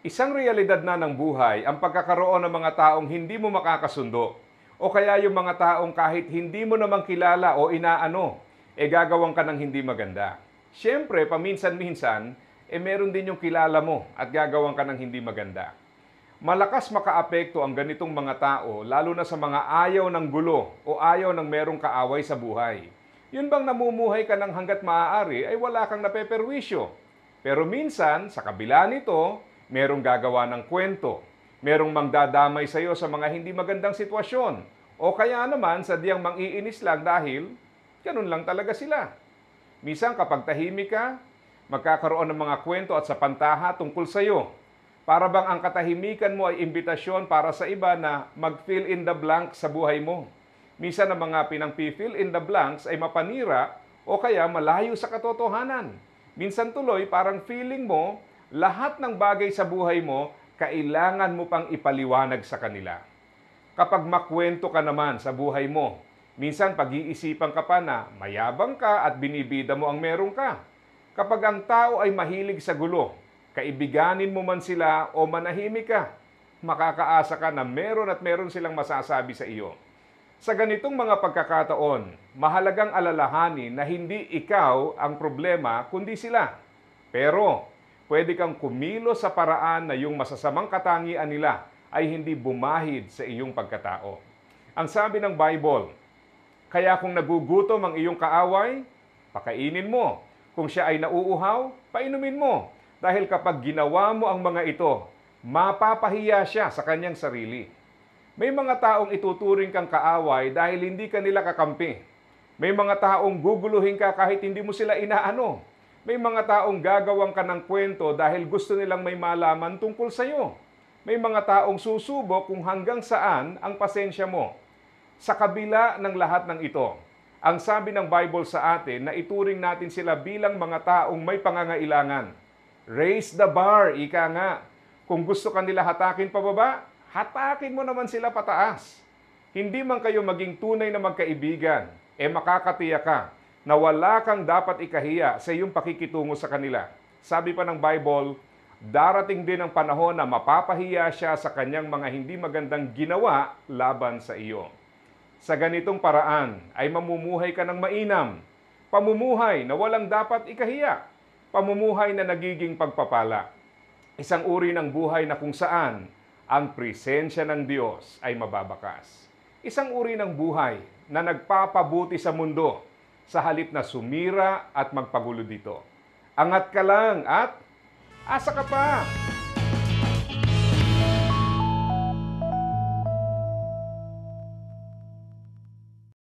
Isang realidad na ng buhay ang pagkakaroon ng mga taong hindi mo makakasundo o kaya yung mga taong kahit hindi mo naman kilala o inaano, e eh gagawang ka ng hindi maganda. Siyempre, paminsan-minsan, e eh meron din yung kilala mo at gagawang ka ng hindi maganda. Malakas makaapekto ang ganitong mga tao lalo na sa mga ayaw ng gulo o ayaw ng merong kaaway sa buhay. Yun bang namumuhay ka ng hanggat maaari ay wala kang napeperwisyo. Pero minsan, sa kabila nito, merong gagawa ng kwento, merong mangdadamay sa iyo sa mga hindi magandang sitwasyon, o kaya naman sadyang mangiinis lang dahil ganun lang talaga sila. Misang kapag tahimik ka, magkakaroon ng mga kwento at sapantaha tungkol sa iyo. Para bang ang katahimikan mo ay imbitasyon para sa iba na mag-fill in the blank sa buhay mo. Misa ng mga pinang-fill in the blanks ay mapanira o kaya malayo sa katotohanan. Minsan tuloy parang feeling mo lahat ng bagay sa buhay mo, kailangan mo pang ipaliwanag sa kanila. Kapag makwento ka naman sa buhay mo, minsan pag-iisipan ka pa na mayabang ka at binibida mo ang meron ka. Kapag ang tao ay mahilig sa gulo, kaibiganin mo man sila o manahimik ka, makakaasa ka na meron at meron silang masasabi sa iyo. Sa ganitong mga pagkakataon, mahalagang alalahanin na hindi ikaw ang problema kundi sila. Pero pwede kang kumilo sa paraan na yung masasamang katangian nila ay hindi bumahid sa iyong pagkatao. Ang sabi ng Bible, kaya kung nagugutom ang iyong kaaway, pakainin mo. Kung siya ay nauuhaw, painumin mo. Dahil kapag ginawa mo ang mga ito, mapapahiya siya sa kanyang sarili. May mga taong ituturing kang kaaway dahil hindi kanila kakampi. May mga taong guguluhin ka kahit hindi mo sila inaano. May mga taong gagawang ka ng kwento dahil gusto nilang may malaman tungkol sa iyo. May mga taong susubok kung hanggang saan ang pasensya mo. Sa kabila ng lahat ng ito, ang sabi ng Bible sa atin na ituring natin sila bilang mga taong may pangangailangan. Raise the bar, ika nga. Kung gusto kanila hatakin pababa, hatakin mo naman sila pataas. Hindi man kayo maging tunay na magkaibigan, e eh makakatiyak ka na wala kang dapat ikahiya sa iyong pakikitungo sa kanila. Sabi pa ng Bible, darating din ang panahon na mapapahiya siya sa kanyang mga hindi magandang ginawa laban sa iyo. Sa ganitong paraan ay mamumuhay ka ng mainam, pamumuhay na walang dapat ikahiya, pamumuhay na nagiging pagpapala. Isang uri ng buhay na kung saan ang presensya ng Diyos ay mababakas. Isang uri ng buhay na nagpapabuti sa mundo sa halip na sumira at magpagulo dito. Angat ka lang at asa ka pa!